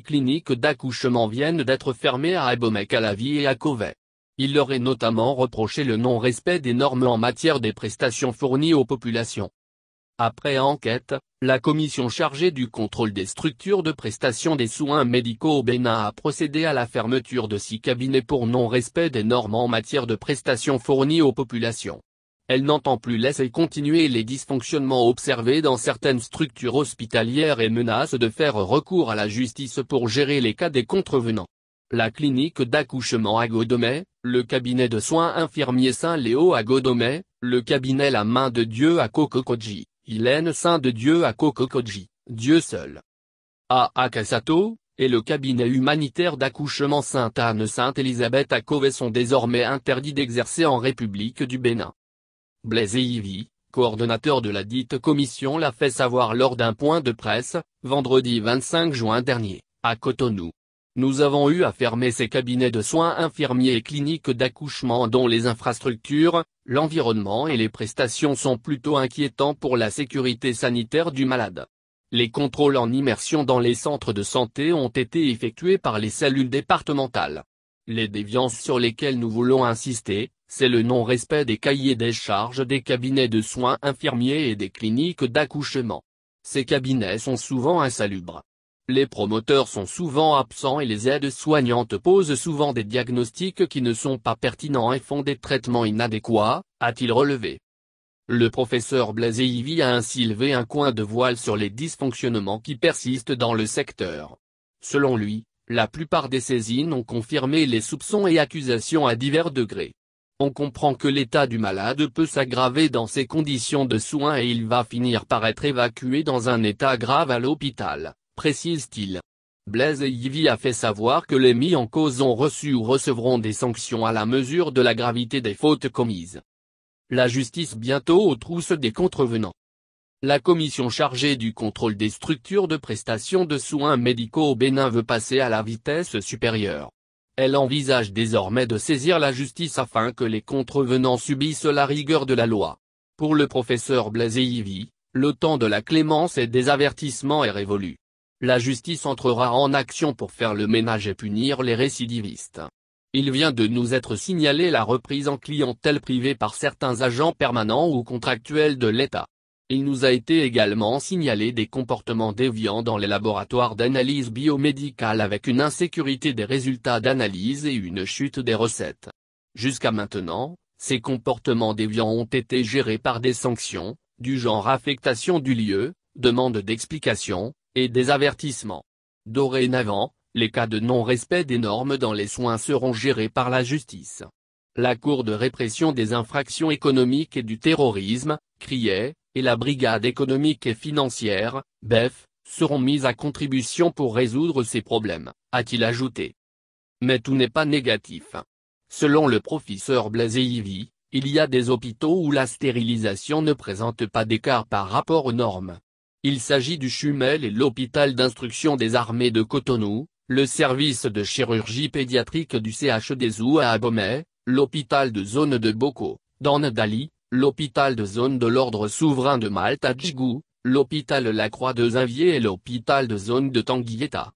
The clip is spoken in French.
cliniques d'accouchement viennent d'être fermées à Abomey, à vie et à Covey. Il leur est notamment reproché le non-respect des normes en matière des prestations fournies aux populations. Après enquête, la commission chargée du contrôle des structures de prestation des soins médicaux au Bénin a procédé à la fermeture de six cabinets pour non-respect des normes en matière de prestations fournies aux populations elle n'entend plus laisser continuer les dysfonctionnements observés dans certaines structures hospitalières et menace de faire recours à la justice pour gérer les cas des contrevenants. La clinique d'accouchement à godomé le cabinet de soins infirmiers Saint-Léo à godomé le cabinet La Main de Dieu à Kokokoji, Hélène Saint de Dieu à Kokokoji, Dieu seul. À Akasato, et le cabinet humanitaire d'accouchement Sainte-Anne-Sainte-Élisabeth à Kové sont désormais interdits d'exercer en République du Bénin. Blaise Ivy, coordonnateur de la dite commission l'a fait savoir lors d'un point de presse, vendredi 25 juin dernier, à Cotonou. Nous avons eu à fermer ces cabinets de soins infirmiers et cliniques d'accouchement dont les infrastructures, l'environnement et les prestations sont plutôt inquiétants pour la sécurité sanitaire du malade. Les contrôles en immersion dans les centres de santé ont été effectués par les cellules départementales. Les déviances sur lesquelles nous voulons insister, c'est le non-respect des cahiers des charges des cabinets de soins infirmiers et des cliniques d'accouchement. Ces cabinets sont souvent insalubres. Les promoteurs sont souvent absents et les aides soignantes posent souvent des diagnostics qui ne sont pas pertinents et font des traitements inadéquats, a-t-il relevé. Le professeur Blaise Ivy a ainsi levé un coin de voile sur les dysfonctionnements qui persistent dans le secteur. Selon lui, la plupart des saisines ont confirmé les soupçons et accusations à divers degrés. On comprend que l'état du malade peut s'aggraver dans ces conditions de soins et il va finir par être évacué dans un état grave à l'hôpital, précise-t-il. Blaise Yivi a fait savoir que les mis en cause ont reçu ou recevront des sanctions à la mesure de la gravité des fautes commises. La justice bientôt aux trousses des contrevenants. La commission chargée du contrôle des structures de prestations de soins médicaux au Bénin veut passer à la vitesse supérieure elle envisage désormais de saisir la justice afin que les contrevenants subissent la rigueur de la loi. Pour le professeur Blaise Ivy, le temps de la clémence et des avertissements est révolu. La justice entrera en action pour faire le ménage et punir les récidivistes. Il vient de nous être signalé la reprise en clientèle privée par certains agents permanents ou contractuels de l'État. Il nous a été également signalé des comportements déviants dans les laboratoires d'analyse biomédicale avec une insécurité des résultats d'analyse et une chute des recettes. Jusqu'à maintenant, ces comportements déviants ont été gérés par des sanctions, du genre affectation du lieu, demande d'explication, et des avertissements. Dorénavant, les cas de non-respect des normes dans les soins seront gérés par la justice. La Cour de répression des infractions économiques et du terrorisme, criait, et la Brigade économique et financière, BEF, seront mises à contribution pour résoudre ces problèmes, a-t-il ajouté. Mais tout n'est pas négatif. Selon le professeur Blaise Ivy, il y a des hôpitaux où la stérilisation ne présente pas d'écart par rapport aux normes. Il s'agit du Chumel et l'hôpital d'instruction des armées de Cotonou, le service de chirurgie pédiatrique du Zou à Abomey, l'hôpital de zone de Boko, dans Ndali, l'hôpital de zone de l'ordre souverain de Malte à Djigou, l'hôpital La Croix de Zinvier et l'hôpital de zone de Tanguyeta.